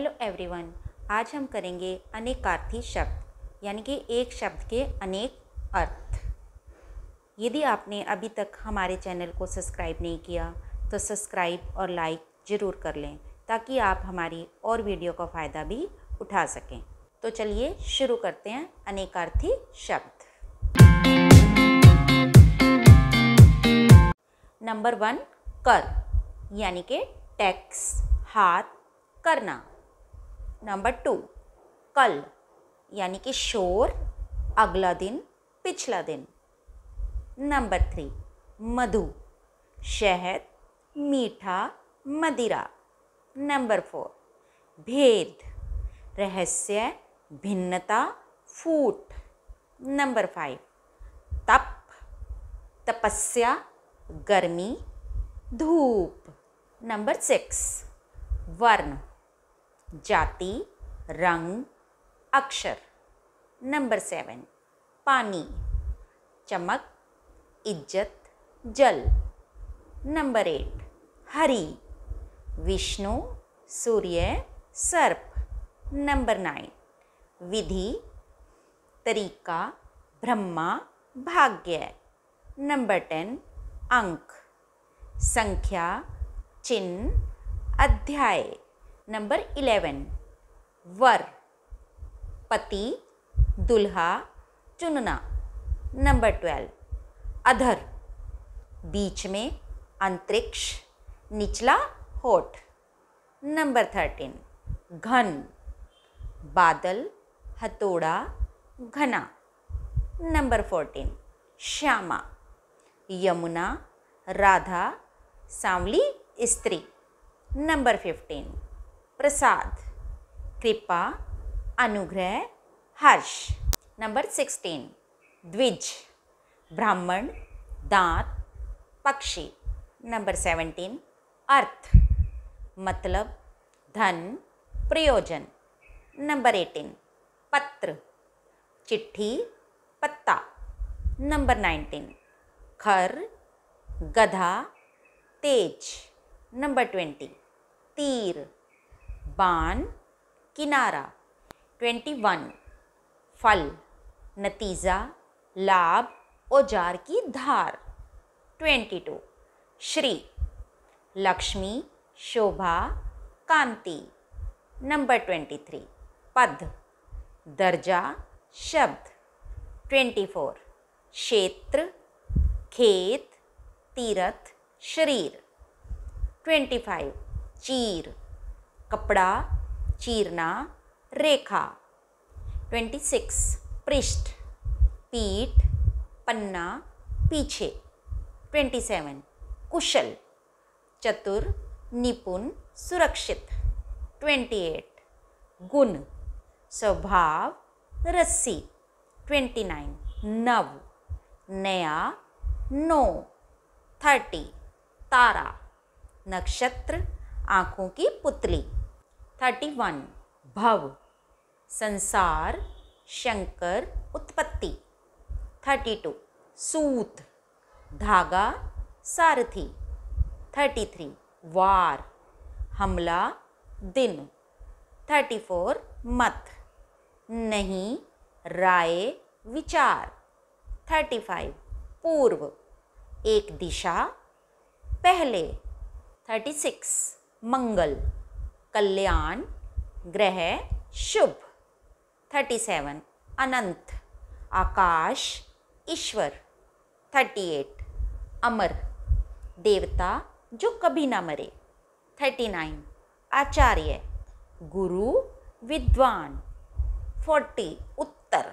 hello everyone आज हम करेंगे अनेकार्थी शब्द यानी कि एक शब्द के अनेक अर्थ यदि आपने अभी तक हमारे चैनल को सब्सक्राइब नहीं किया तो सब्सक्राइब और लाइक ज़रूर कर लें ताकि आप हमारी और वीडियो का फ़ायदा भी उठा सकें तो चलिए शुरू करते हैं अनेकार्थी शब्द नंबर वन कर यानी कि टैक्स हाथ करना नंबर टू कल यानी कि शोर अगला दिन पिछला दिन नंबर थ्री मधु शहद मीठा मदिरा नंबर फोर भेद रहस्य भिन्नता फूट नंबर फाइव तप तपस्या गर्मी धूप नंबर सिक्स वर्ण जाति रंग अक्षर नंबर सेवन पानी चमक इज्जत जल नंबर एट हरी विष्णु सूर्य सर्प नंबर नाइन विधि तरीका ब्रह्मा भाग्य नंबर टेन अंक संख्या चिन्ह अध्याय नंबर इलेवन वर पति दुल्हा चुनना नंबर ट्वेल्व अधर बीच में अंतरिक्ष निचला होठ नंबर थर्टीन घन बादल हथौड़ा घना नंबर फोर्टीन श्यामा यमुना राधा सांवली स्त्री नंबर फिफ्टीन प्रसाद कृपा अनुग्रह हर्ष नंबर सिक्सटीन द्विज ब्राह्मण दांत पक्षी नंबर सेवेंटीन अर्थ मतलब धन प्रयोजन नंबर एटीन पत्र चिट्ठी पत्ता नंबर नाइनटीन खर गधा तेज नंबर ट्वेंटी तीर बान किनारा ट्वेंटी वन फल नतीजा लाभ औजार की धार ट्वेंटी टू श्री लक्ष्मी शोभा कांति नंबर ट्वेंटी थ्री पद दर्जा शब्द ट्वेंटी फोर क्षेत्र खेत तीरथ शरीर ट्वेंटी फाइव चीर कपड़ा चीरना रेखा ट्वेंटी सिक्स पृष्ठ पीठ पन्ना पीछे ट्वेंटी सेवन कुशल चतुर निपुण सुरक्षित ट्वेंटी एट गुण स्वभाव रस्सी ट्वेंटी नाइन नव नया नो थर्टी तारा नक्षत्र आँखों की पुतली थर्टी वन भव संसार शंकर उत्पत्ति थर्टी टू सूत धागा सारथी थर्टी थ्री वार हमला दिन थर्टी फोर मत नहीं राय विचार थर्टी फाइव पूर्व एक दिशा पहले थर्टी सिक्स मंगल कल्याण ग्रह शुभ थर्टी सेवन अनंत आकाश ईश्वर थर्टी एट अमर देवता जो कभी ना मरे थर्टी नाइन आचार्य गुरु विद्वान फोर्टी उत्तर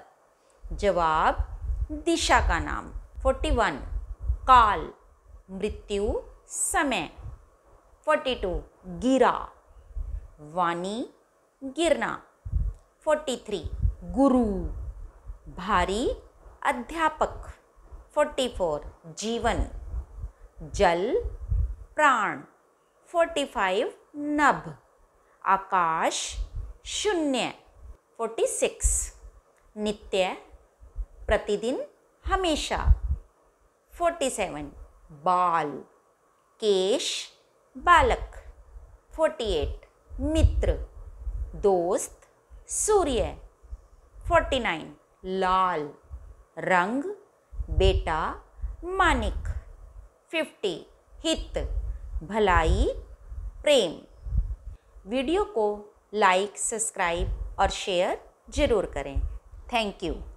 जवाब दिशा का नाम फोर्टी वन काल मृत्यु समय फोर्टी टू गिरा वाणी गिरना फोर्टी थ्री गुरु भारी अध्यापक फोर्टी फोर जीवन जल प्राण फोर्टी फाइव नभ आकाश शून्य फोर्टी सिक्स नित्य प्रतिदिन हमेशा फोर्टी सेवन बाल केश बालक फोर्टी एट मित्र दोस्त सूर्य फोर्टी नाइन लाल रंग बेटा मानिक फिफ्टी हित भलाई प्रेम वीडियो को लाइक सब्सक्राइब और शेयर ज़रूर करें थैंक यू